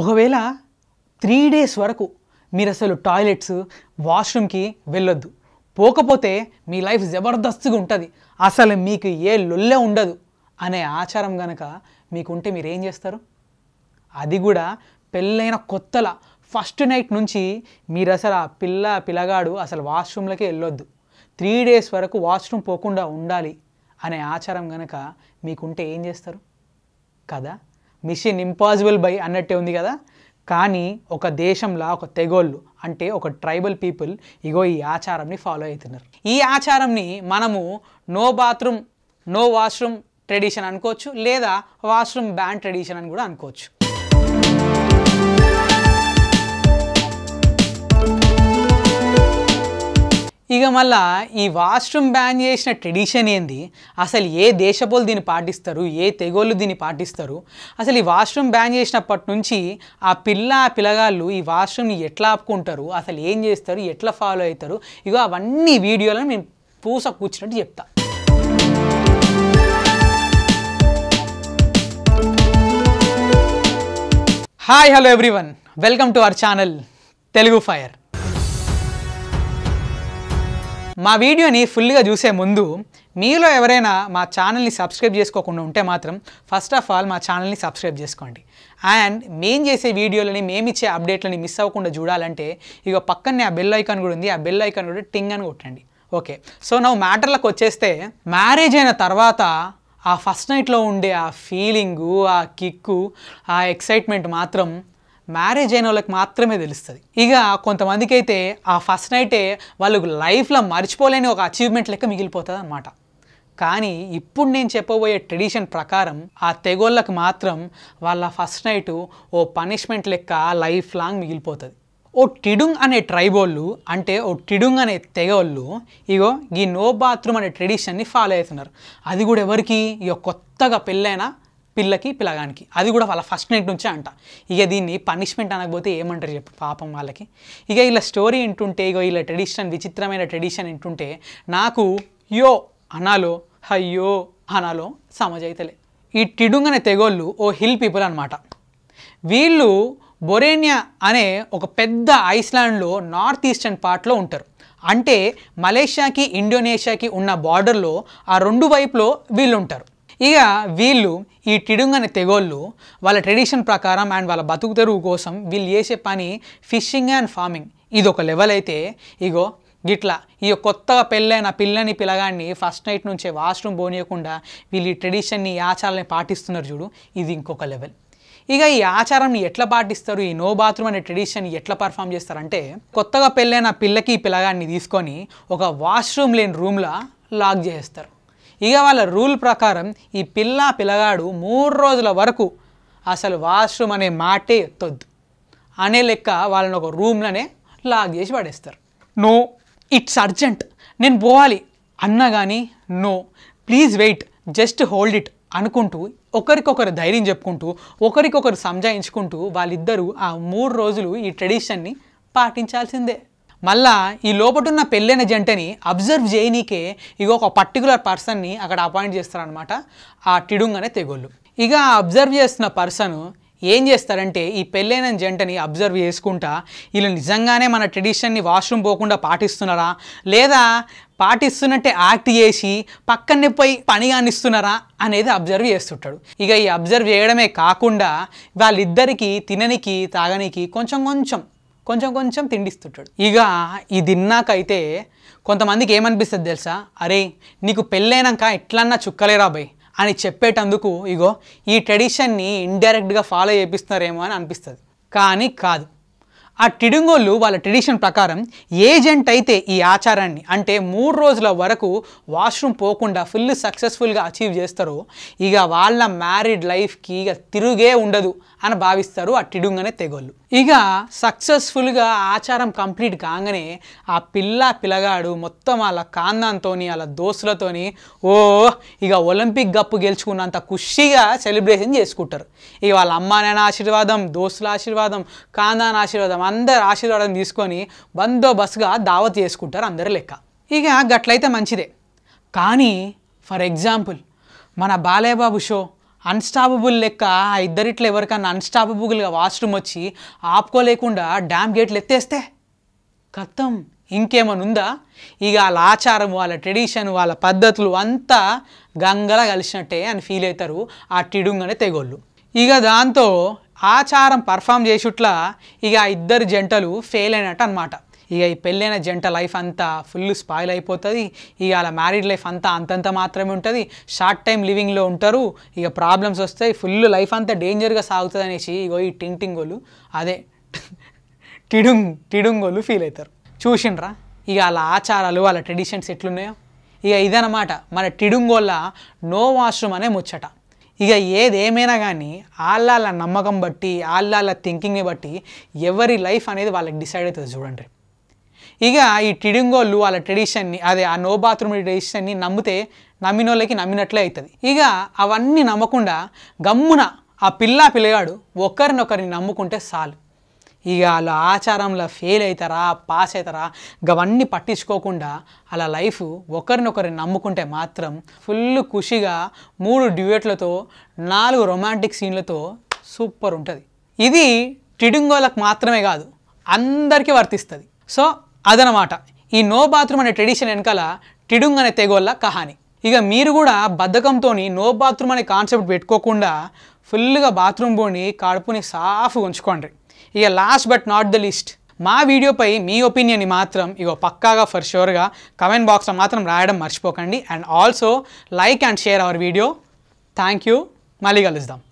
ఒకవేళ three days వరకు మీరు అసలు టాయిలెట్స్ వాష్రూమ్కి వెళ్ళొద్దు పోకపోతే మీ లైఫ్ జబర్దస్త్గా ఉంటుంది అసలు మీకు ఏ లొల్లే ఉండదు అనే ఆచారం గనక మీకుంటే మీరు ఏం చేస్తారు అది కూడా పెళ్ళైన కొత్తల ఫస్ట్ నైట్ నుంచి మీరు అసలు ఆ పిల్ల పిల్లగాడు అసలు వాష్రూమ్లకే వెళ్ళొద్దు త్రీ డేస్ వరకు వాష్రూమ్ పోకుండా ఉండాలి అనే ఆచారం గనక మీకుంటే ఏం చేస్తారు కదా మిషన్ ఇంపాసిబుల్ బై అన్నట్టే ఉంది కదా కానీ ఒక దేశంలో ఒక తెగోళ్ళు అంటే ఒక ట్రైబల్ పీపుల్ ఇగో ఈ ఆచారంని ఫాలో అవుతున్నారు ఈ ఆచారంని మనము no bathroom no washroom tradition అనుకోవచ్చు లేదా వాష్రూమ్ బ్యాండ్ ట్రెడిషన్ అని కూడా అనుకోవచ్చు ఇక మళ్ళా ఈ వాష్రూమ్ బ్యాన్ చేసిన ట్రెడిషన్ ఏంది అసలు ఏ దేశపోలు దీన్ని పాటిస్తారు ఏ తెగోళ్ళు దీన్ని పాటిస్తారు అసలు ఈ వాష్రూమ్ బ్యాన్ చేసినప్పటి నుంచి ఆ పిల్ల ఆ పిల్లగాళ్ళు ఈ వాష్రూమ్ని ఎట్లా ఆపుకుంటారు అసలు ఏం చేస్తారు ఎట్లా ఫాలో అవుతారు ఇక అవన్నీ వీడియోలను నేను పూస కూర్చున్నట్టు చెప్తా hi hello everyone welcome to our channel Telugu fire మా వీడియోని ఫుల్గా చూసే ముందు మీలో ఎవరైనా మా ఛానల్ని సబ్స్క్రైబ్ చేసుకోకుండా ఉంటే మాత్రం ఫస్ట్ ఆఫ్ ఆల్ మా ఛానల్ని సబ్స్క్రైబ్ చేసుకోండి అండ్ మేము చేసే వీడియోలని మేమిచ్చే అప్డేట్లని మిస్ అవ్వకుండా చూడాలంటే ఇక పక్కనే ఆ బెల్ ఐకాన్ కూడా ఉంది ఆ బెల్ ఐకాన్ కూడా టింగ్ అని కొట్టండి ఓకే సో నా మ్యాటర్లకు వచ్చేస్తే మ్యారేజ్ అయిన తర్వాత ఆ ఫస్ట్ నైట్లో ఉండే ఆ ఫీలింగు ఆ కిక్కు ఆ ఎక్సైట్మెంట్ మాత్రం మ్యారేజ్ అయిన వాళ్ళకి మాత్రమే తెలుస్తుంది ఇక కొంతమందికి అయితే ఆ ఫస్ట్ నైటే వాళ్ళకు లైఫ్లో మర్చిపోలేని ఒక అచీవ్మెంట్ లెక్క మిగిలిపోతుంది అనమాట కానీ ఇప్పుడు నేను చెప్పబోయే ట్రెడిషన్ ప్రకారం ఆ తెగోళ్ళకు మాత్రం వాళ్ళ ఫస్ట్ నైట్ ఓ పనిష్మెంట్ లెక్క లైఫ్ లాంగ్ మిగిలిపోతుంది ఓ టిడుంగ్ అనే ట్రైబోళ్ళు అంటే ఓ టిడుంగ్ అనే తెగోళ్ళు ఇగో ఈ నో బాత్రూమ్ అనే ట్రెడిషన్ని ఫాలో అవుతున్నారు అది కూడా ఎవరికి ఇక కొత్తగా పెళ్ళైనా పిల్లకి పిల్లగానికి అది కూడా వాళ్ళ ఫస్ట్ నైట్ నుంచే అంట ఇక దీన్ని పనిష్మెంట్ అనకపోతే ఏమంటారు చెప్పు పాపం వాళ్ళకి ఇక ఇలా స్టోరీ వింటుంటే ఇక ఇలా ట్రెడిషన్ విచిత్రమైన ట్రెడిషన్ వింటుంటే నాకు యో అనాలో అయ్యో అనాలో సమజైతలే ఈ టిడుంగన తెగోళ్ళు ఓ హిల్ పీపుల్ అనమాట వీళ్ళు బొరేనియా అనే ఒక పెద్ద ఐస్లాండ్లో నార్త్ ఈస్టర్న్ పార్ట్లో ఉంటారు అంటే మలేషియాకి ఇండోనేషియాకి ఉన్న బార్డర్లో ఆ రెండు వైపులో వీళ్ళు ఉంటారు ఇక వీళ్ళు ఈ టిడుంగ్ అనే తెగోళ్ళు వాళ్ళ ట్రెడిషన్ ప్రకారం అండ్ వాళ్ళ బతుకు తెరువు కోసం వీళ్ళు చేసే పని ఫిషింగ్ అండ్ ఫార్మింగ్ ఇది ఒక లెవెల్ అయితే ఇగో గిట్లా ఈ కొత్తగా పెళ్ళైన పిల్లని పిల్లగాన్ని ఫస్ట్ నైట్ నుంచే వాష్రూమ్ పోనీయకుండా వీళ్ళు ఈ ట్రెడిషన్ని ఆచారాలని పాటిస్తున్నారు చూడు ఇది ఇంకొక లెవెల్ ఇక ఈ ఆచారాన్ని ఎట్లా పాటిస్తారు ఈ నో బాత్రూమ్ అనే ట్రెడిషన్ ఎట్లా పర్ఫామ్ చేస్తారంటే కొత్తగా పెళ్ళైన పిల్లకి పిల్లగాన్ని తీసుకొని ఒక వాష్రూమ్ లేని రూమ్లా లాక్ చేస్తారు ఇక వాళ్ళ రూల్ ప్రకారం ఈ పిల్ల పిల్లగాడు మూడు రోజుల వరకు అసలు వాష్రూమ్ అనే మాటే ఎత్తొద్దు అనే లెక్క వాళ్ళని ఒక రూమ్లోనే లాగ్ చేసి పడేస్తారు నో ఇట్స్ అర్జెంట్ నేను పోవాలి అన్నా కానీ no please wait just hold it అనుకుంటూ ఒకరికొకరు ధైర్యం చెప్పుకుంటూ ఒకరికొకరు సంజాయించుకుంటూ వాళ్ళిద్దరూ ఆ మూడు రోజులు ఈ ట్రెడిషన్ని పాటించాల్సిందే మళ్ళా ఈ లోపటున్న పెళ్ళైన జంటని అబ్జర్వ్ చేయనీకే ఇక ఒక పర్టికులర్ పర్సన్ని అక్కడ అపాయింట్ చేస్తారనమాట ఆ టిడుంగ్ అనే తెగోళ్ళు ఇక అబ్జర్వ్ చేస్తున్న పర్సను ఏం చేస్తారంటే ఈ పెళ్ళైన జంటని అబ్జర్వ్ చేసుకుంటా వీళ్ళు నిజంగానే మన ట్రెడిషన్ని వాష్రూమ్ పోకుండా పాటిస్తున్నారా లేదా పాటిస్తున్నట్టే యాక్ట్ చేసి పక్కనే పోయి పని అనిస్తున్నారా అనేది అబ్జర్వ్ చేస్తుంటాడు ఇక ఈ అబ్జర్వ్ చేయడమే కాకుండా వాళ్ళిద్దరికీ తిననికి తాగనికి కొంచెం కొంచెం కొంచెం కొంచెం తిండిస్తుంటాడు ఇక ఇది తిన్నాకైతే కొంతమందికి ఏమనిపిస్తుంది తెలుసా అరే నీకు పెళ్ళైనాక ఎట్లన్నా చుక్కలేరా బాయ్ అని చెప్పేటందుకు ఇగో ఈ ట్రెడిషన్ని ఇండైరెక్ట్గా ఫాలో చేపిస్తున్నారేమో అని అనిపిస్తుంది కానీ కాదు ఆ టిడుంగోళ్ళు వాళ్ళ ట్రెడిషన్ ప్రకారం ఏజెంట్ అయితే ఈ ఆచారాన్ని అంటే మూడు రోజుల వరకు వాష్రూమ్ పోకుండా ఫుల్ సక్సెస్ఫుల్గా అచీవ్ చేస్తారో ఇక వాళ్ళ మ్యారీడ్ లైఫ్కి ఇక తిరుగే ఉండదు అని భావిస్తారు ఆ టిడుంగనే తెగోళ్ళు ఇక సక్సెస్ఫుల్గా ఆచారం కంప్లీట్ కాగానే ఆ పిల్ల పిల్లగాడు మొత్తం వాళ్ళ కాందంతోని వాళ్ళ దోస్తులతోని ఓ ఇక ఒలింపిక్ గప్పు గెలుచుకున్నంత ఖుషిగా సెలబ్రేషన్ చేసుకుంటారు ఇక వాళ్ళ అమ్మానాయన ఆశీర్వాదం దోస్తుల ఆశీర్వాదం కాందాన్ ఆశీర్వాదం అందరు ఆశీర్వాదం తీసుకొని బందోబస్తుగా దావత్ చేసుకుంటారు అందరు లెక్క ఇక గట్లయితే మంచిదే కానీ ఫర్ ఎగ్జాంపుల్ మన బాలయ్యబాబు షో అన్స్టాపబుల్ లెక్క ఆ ఇద్దరిట్లో ఎవరికన్నా అన్స్టాపబుల్గా వాష్రూమ్ వచ్చి ఆపుకోలేకుండా డ్యామ్ గేట్లు ఎత్తేస్తే కథం ఇంకేమైనా ఉందా ఇక వాళ్ళ ఆచారం వాళ్ళ ట్రెడిషన్ వాళ్ళ పద్ధతులు అంతా గంగలా కలిసినట్టే అని ఫీల్ అవుతారు ఆ టిడుంగనే తెగోళ్ళు ఇక దాంతో ఆచారం పర్ఫామ్ చేసుట్లా ఇక ఇద్దరు జంటలు ఫెయిల్ అయినట్టు అనమాట ఇక ఈ పెళ్ళైన జంట లైఫ్ అంతా ఫుల్ స్పాయిల్ అయిపోతుంది ఇక అలా మ్యారీడ్ లైఫ్ అంతా అంతంత మాత్రమే ఉంటుంది షార్ట్ టైం లివింగ్లో ఉంటారు ఇక ప్రాబ్లమ్స్ వస్తాయి ఫుల్ లైఫ్ అంతా డేంజర్గా సాగుతుంది అనేసి ఇగో ఈ టింగ్ అదే టిడుంగ్ టిడుంగోలు ఫీల్ అవుతారు చూసిండ్రా ఇక వాళ్ళ ఆచారాలు వాళ్ళ ట్రెడిషన్స్ ఎట్లున్నాయో ఇక ఇదనమాట మన టిడుంగోళ్ళ నో వాష్రూమ్ అనే ముచ్చట ఇక ఏదేమైనా కానీ వాళ్ళ నమ్మకం బట్టి వాళ్ళ థింకింగ్ని బట్టి ఎవరి లైఫ్ అనేది వాళ్ళకి డిసైడ్ అవుతుంది చూడండి ఇక ఈ టిడింగోళ్ళు వాళ్ళ ట్రెడిషన్ని అదే ఆ నో బాత్రూమ్ ట్రెడిషన్ని నమ్మితే నమ్మిన వాళ్ళకి నమ్మినట్లే అవుతుంది ఇక అవన్నీ నమ్మకుండా గమ్మున ఆ పిల్ల పిల్లగాడు ఒకరినొకరిని నమ్ముకుంటే చాలు ఇక వాళ్ళు ఆచారంలో ఫెయిల్ అవుతారా పాస్ అవుతారా అవన్నీ పట్టించుకోకుండా అలా లైఫ్ ఒకరినొకరు నమ్ముకుంటే మాత్రం ఫుల్ ఖుషిగా మూడు డ్యూయేట్లతో నాలుగు రొమాంటిక్ సీన్లతో సూపర్ ఉంటుంది ఇది టిడింగోలకు మాత్రమే కాదు అందరికీ వర్తిస్తుంది సో అదనమాట ఈ నో బాత్రూమ్ అనే ట్రెడిషన్ వెనకాల టిడుంగ్ అనే తెగోళ్ళ కహాని ఇక మీరు కూడా బద్ధకంతో నో బాత్రూమ్ అనే కాన్సెప్ట్ పెట్టుకోకుండా ఫుల్గా బాత్రూమ్ పోండి కడుపుని సాఫ్ ఉంచుకోండి ఇక last but not the least మా వీడియోపై మీ ఒపీనియన్ మాత్రం ఇగో పక్కాగా ఫర్ షూర్గా కమెంట్ బాక్స్లో మాత్రం రాయడం మర్చిపోకండి and also like and share our video thank you మళ్ళీ కలుద్దాం